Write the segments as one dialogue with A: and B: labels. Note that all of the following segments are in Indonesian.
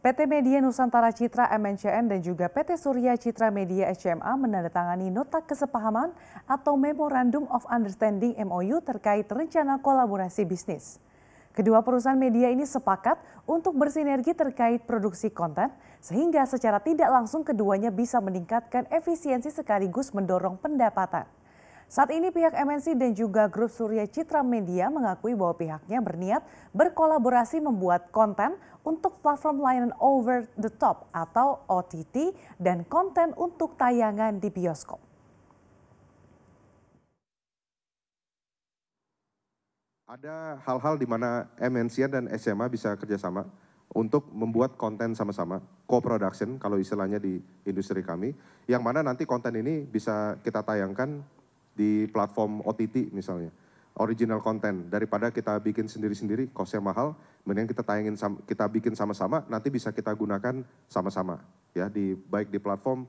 A: PT Media Nusantara Citra MNCN dan juga PT Surya Citra Media SCMA menandatangani nota kesepahaman atau Memorandum of Understanding MOU terkait rencana kolaborasi bisnis. Kedua perusahaan media ini sepakat untuk bersinergi terkait produksi konten sehingga secara tidak langsung keduanya bisa meningkatkan efisiensi sekaligus mendorong pendapatan. Saat ini pihak MNC dan juga grup Surya Citra Media mengakui bahwa pihaknya berniat berkolaborasi membuat konten untuk platform layanan over the top atau OTT dan konten untuk tayangan di bioskop.
B: Ada hal-hal di mana MNC dan SMA bisa kerjasama untuk membuat konten sama-sama, co-production kalau istilahnya di industri kami, yang mana nanti konten ini bisa kita tayangkan di platform OTT misalnya original konten daripada kita bikin sendiri-sendiri kosnya mahal mendingan kita tayangin kita bikin sama-sama nanti bisa kita gunakan sama-sama ya di baik di platform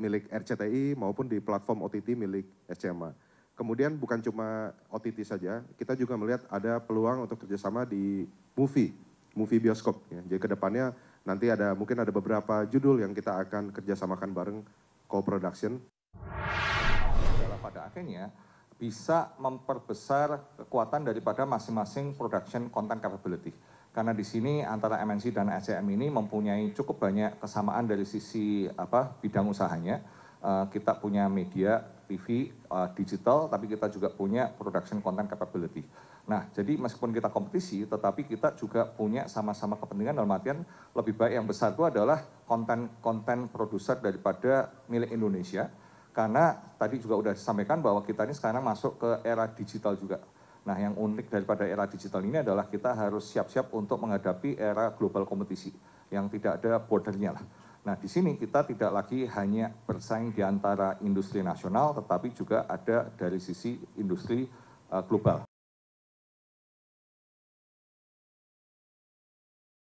B: milik RCTI maupun di platform OTT milik SCMA. Kemudian bukan cuma OTT saja, kita juga melihat ada peluang untuk kerjasama di movie, movie bioskop. Ya. Jadi kedepannya nanti ada mungkin ada beberapa judul yang kita akan kerjasamakan bareng co-production
C: pada akhirnya bisa memperbesar kekuatan daripada masing-masing production content capability. Karena di sini antara MNC dan SCM ini mempunyai cukup banyak kesamaan dari sisi apa bidang usahanya. Uh, kita punya media, TV, uh, eh, digital, tapi kita juga punya production content capability. Nah, jadi meskipun kita kompetisi, tetapi kita juga punya sama-sama kepentingan dalam artian lebih baik yang besar itu adalah konten-konten produser daripada milik Indonesia karena tadi juga sudah disampaikan bahwa kita ini sekarang masuk ke era digital juga. Nah, yang unik daripada era digital ini adalah kita harus siap-siap untuk menghadapi era global kompetisi yang tidak ada bordernya lah. Nah, di sini kita tidak lagi hanya bersaing di antara industri nasional, tetapi juga ada dari sisi industri uh, global.